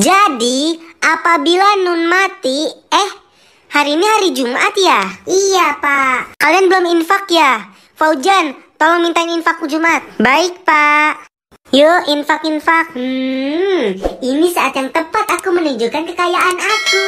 Jadi, apabila Nun mati, eh, hari ini hari Jumat ya? Iya, Pak. Kalian belum infak ya? Faujan, tolong mintain infak Jumat. Baik, Pak. Yuk, infak-infak. Hmm, ini saat yang tepat aku menunjukkan kekayaan aku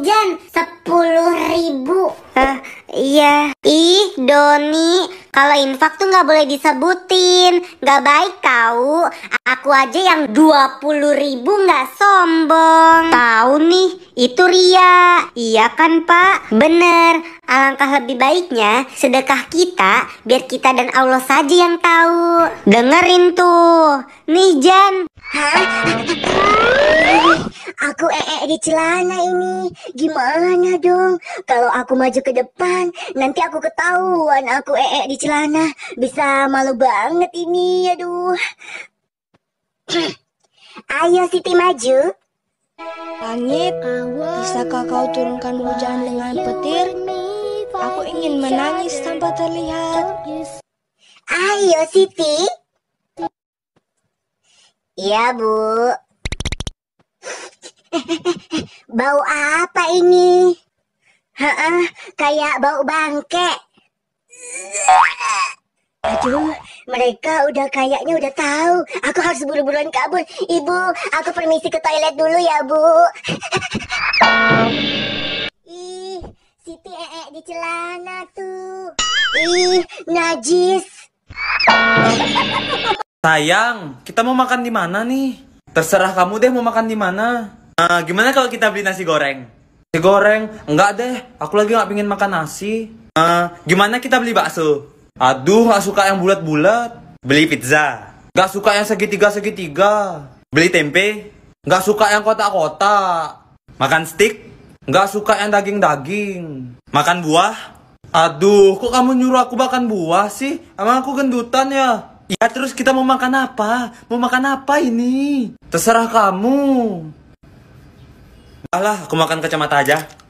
hujan sepuluh ribu. Uh, iya. Ih, Doni, kalau infak tuh nggak boleh disebutin. Nggak baik tahu. Aku aja yang dua puluh ribu nggak sombong. Tahu nih, itu Ria. Iya kan, Pak? Bener. Alangkah lebih baiknya sedekah kita biar kita dan Allah saja yang tahu. Dengerin tuh. Nih, Jan. Hah? Aku ee di celana ini. Gimana dong? Kalau aku maju ke depan, nanti aku ketahuan aku ee di celana. Bisa malu banget ini, aduh. Ayo Siti maju. Langit, bisakah kau turunkan hujan dengan petir? Aku ingin menangis tanpa terlihat. Ayo Siti. Iya, Bu. bau apa ini? Heeh, kayak bau bangke. Aduh, mereka udah kayaknya udah tahu. Aku harus buru-buruan kabur. Ibu, aku permisi ke toilet dulu ya, Bu. Ih, si ee di celana tuh. Ih, najis. Sayang, kita mau makan di mana nih? Terserah kamu deh mau makan di mana. Uh, gimana kalau kita beli nasi goreng? Nasi goreng? Enggak deh, aku lagi nggak pingin makan nasi. Uh, gimana kita beli bakso? Aduh, nggak suka yang bulat-bulat. Beli pizza. nggak suka yang segitiga-segitiga. Beli tempe. nggak suka yang kotak-kotak. Makan stick. nggak suka yang daging-daging. Makan buah. Aduh, kok kamu nyuruh aku makan buah sih? Emang aku gendutan ya? Ya terus kita mau makan apa? Mau makan apa ini? Terserah kamu. Alah, aku makan kacamata aja.